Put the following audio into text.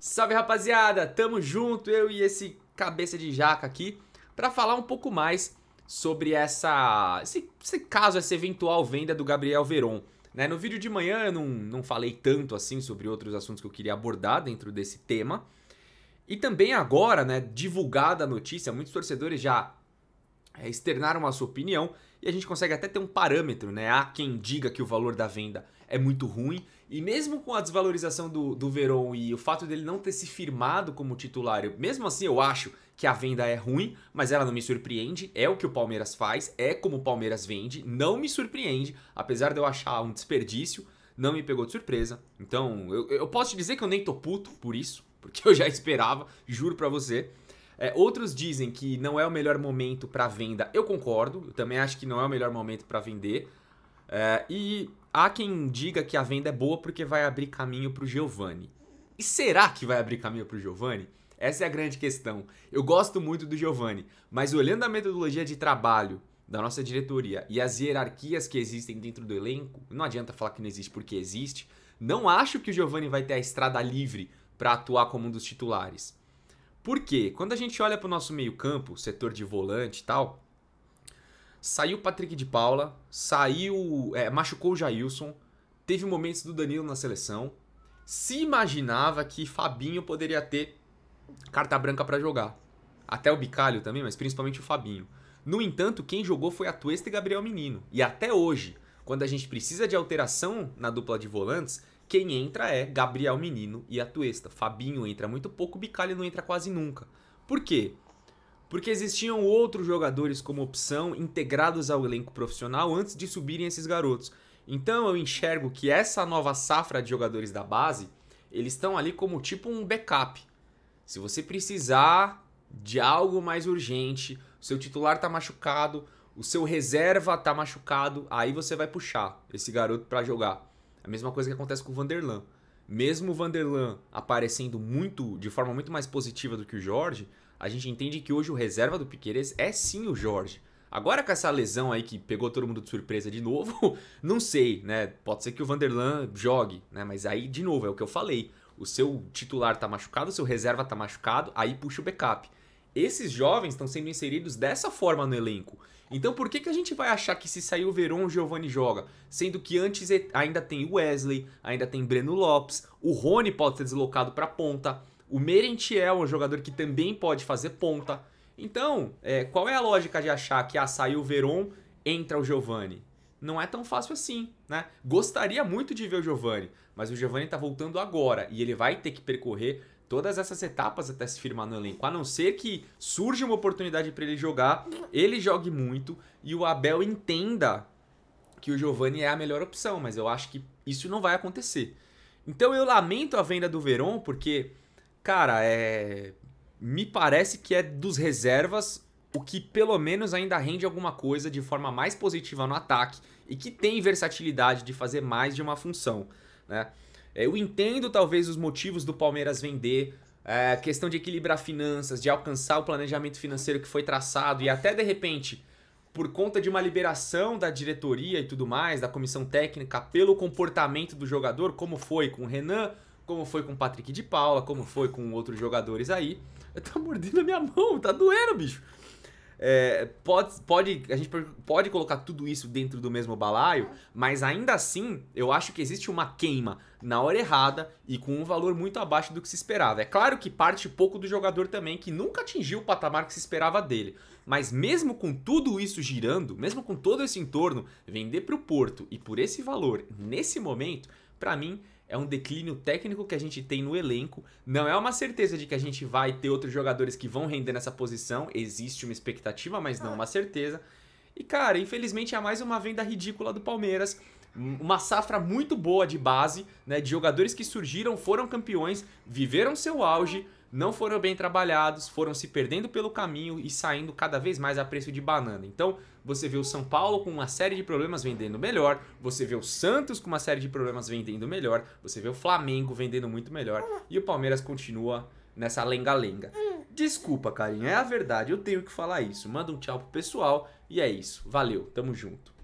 Salve rapaziada, tamo junto eu e esse cabeça de jaca aqui para falar um pouco mais sobre essa esse, esse, caso, essa eventual venda do Gabriel Veron. Né? No vídeo de manhã eu não, não falei tanto assim sobre outros assuntos que eu queria abordar dentro desse tema. E também agora, né, divulgada a notícia, muitos torcedores já é, externaram a sua opinião e a gente consegue até ter um parâmetro, né? Há quem diga que o valor da venda é muito ruim e mesmo com a desvalorização do, do Verón e o fato dele não ter se firmado como titular, eu, mesmo assim eu acho que a venda é ruim, mas ela não me surpreende. É o que o Palmeiras faz, é como o Palmeiras vende, não me surpreende, apesar de eu achar um desperdício, não me pegou de surpresa. Então eu, eu posso te dizer que eu nem tô puto por isso, porque eu já esperava, juro pra você. É, outros dizem que não é o melhor momento para venda. Eu concordo, eu também acho que não é o melhor momento para vender. É, e Há quem diga que a venda é boa porque vai abrir caminho para o Giovanni. E será que vai abrir caminho para o Giovanni? Essa é a grande questão. Eu gosto muito do Giovanni, mas olhando a metodologia de trabalho da nossa diretoria e as hierarquias que existem dentro do elenco, não adianta falar que não existe porque existe. Não acho que o Giovanni vai ter a estrada livre para atuar como um dos titulares. Por quê? Quando a gente olha para o nosso meio-campo, setor de volante e tal, Saiu o Patrick de Paula, saiu. É, machucou o Jailson, teve momentos do Danilo na seleção. Se imaginava que Fabinho poderia ter carta branca para jogar. Até o Bicalho também, mas principalmente o Fabinho. No entanto, quem jogou foi a Tuesta e Gabriel Menino. E até hoje, quando a gente precisa de alteração na dupla de volantes, quem entra é Gabriel Menino e a Tuesta. Fabinho entra muito pouco, Bicalho não entra quase nunca. Por quê? porque existiam outros jogadores como opção integrados ao elenco profissional antes de subirem esses garotos. Então eu enxergo que essa nova safra de jogadores da base, eles estão ali como tipo um backup. Se você precisar de algo mais urgente, o seu titular está machucado, o seu reserva está machucado, aí você vai puxar esse garoto para jogar. A mesma coisa que acontece com o Vanderlan. Mesmo o Vanderlan aparecendo muito de forma muito mais positiva do que o Jorge, a gente entende que hoje o reserva do Piqueires é sim o Jorge. Agora com essa lesão aí que pegou todo mundo de surpresa de novo, não sei, né? Pode ser que o Vanderlan jogue, né? Mas aí, de novo, é o que eu falei. O seu titular tá machucado, o seu reserva tá machucado, aí puxa o backup. Esses jovens estão sendo inseridos dessa forma no elenco. Então por que, que a gente vai achar que se sair o Verón, o Giovanni joga? Sendo que antes ainda tem o Wesley, ainda tem Breno Lopes, o Rony pode ser deslocado pra ponta. O Merentiel é um jogador que também pode fazer ponta. Então, é, qual é a lógica de achar que ah, saiu o Veron, entra o Giovani? Não é tão fácil assim, né? Gostaria muito de ver o Giovani, mas o Giovani está voltando agora e ele vai ter que percorrer todas essas etapas até se firmar no elenco. A não ser que surja uma oportunidade para ele jogar, ele jogue muito e o Abel entenda que o Giovani é a melhor opção, mas eu acho que isso não vai acontecer. Então eu lamento a venda do Verón porque cara, é. Me parece que é dos reservas o que pelo menos ainda rende alguma coisa de forma mais positiva no ataque e que tem versatilidade de fazer mais de uma função. Né? É, eu entendo talvez os motivos do Palmeiras vender, é, questão de equilibrar finanças, de alcançar o planejamento financeiro que foi traçado e até de repente, por conta de uma liberação da diretoria e tudo mais, da comissão técnica, pelo comportamento do jogador, como foi com o Renan, como foi com o Patrick de Paula, como foi com outros jogadores aí. Tá mordendo a minha mão, tá doendo, bicho. É, pode, pode, a gente pode colocar tudo isso dentro do mesmo balaio, mas ainda assim, eu acho que existe uma queima na hora errada e com um valor muito abaixo do que se esperava. É claro que parte pouco do jogador também, que nunca atingiu o patamar que se esperava dele. Mas mesmo com tudo isso girando, mesmo com todo esse entorno, vender para o Porto e por esse valor, nesse momento, para mim é um declínio técnico que a gente tem no elenco. Não é uma certeza de que a gente vai ter outros jogadores que vão render nessa posição. Existe uma expectativa, mas não ah. uma certeza. E, cara, infelizmente é mais uma venda ridícula do Palmeiras. Uma safra muito boa de base, né? De jogadores que surgiram, foram campeões, viveram seu auge não foram bem trabalhados, foram se perdendo pelo caminho e saindo cada vez mais a preço de banana. Então, você vê o São Paulo com uma série de problemas vendendo melhor, você vê o Santos com uma série de problemas vendendo melhor, você vê o Flamengo vendendo muito melhor e o Palmeiras continua nessa lenga-lenga. Desculpa, carinha, é a verdade, eu tenho que falar isso. Manda um tchau pro pessoal e é isso. Valeu, tamo junto.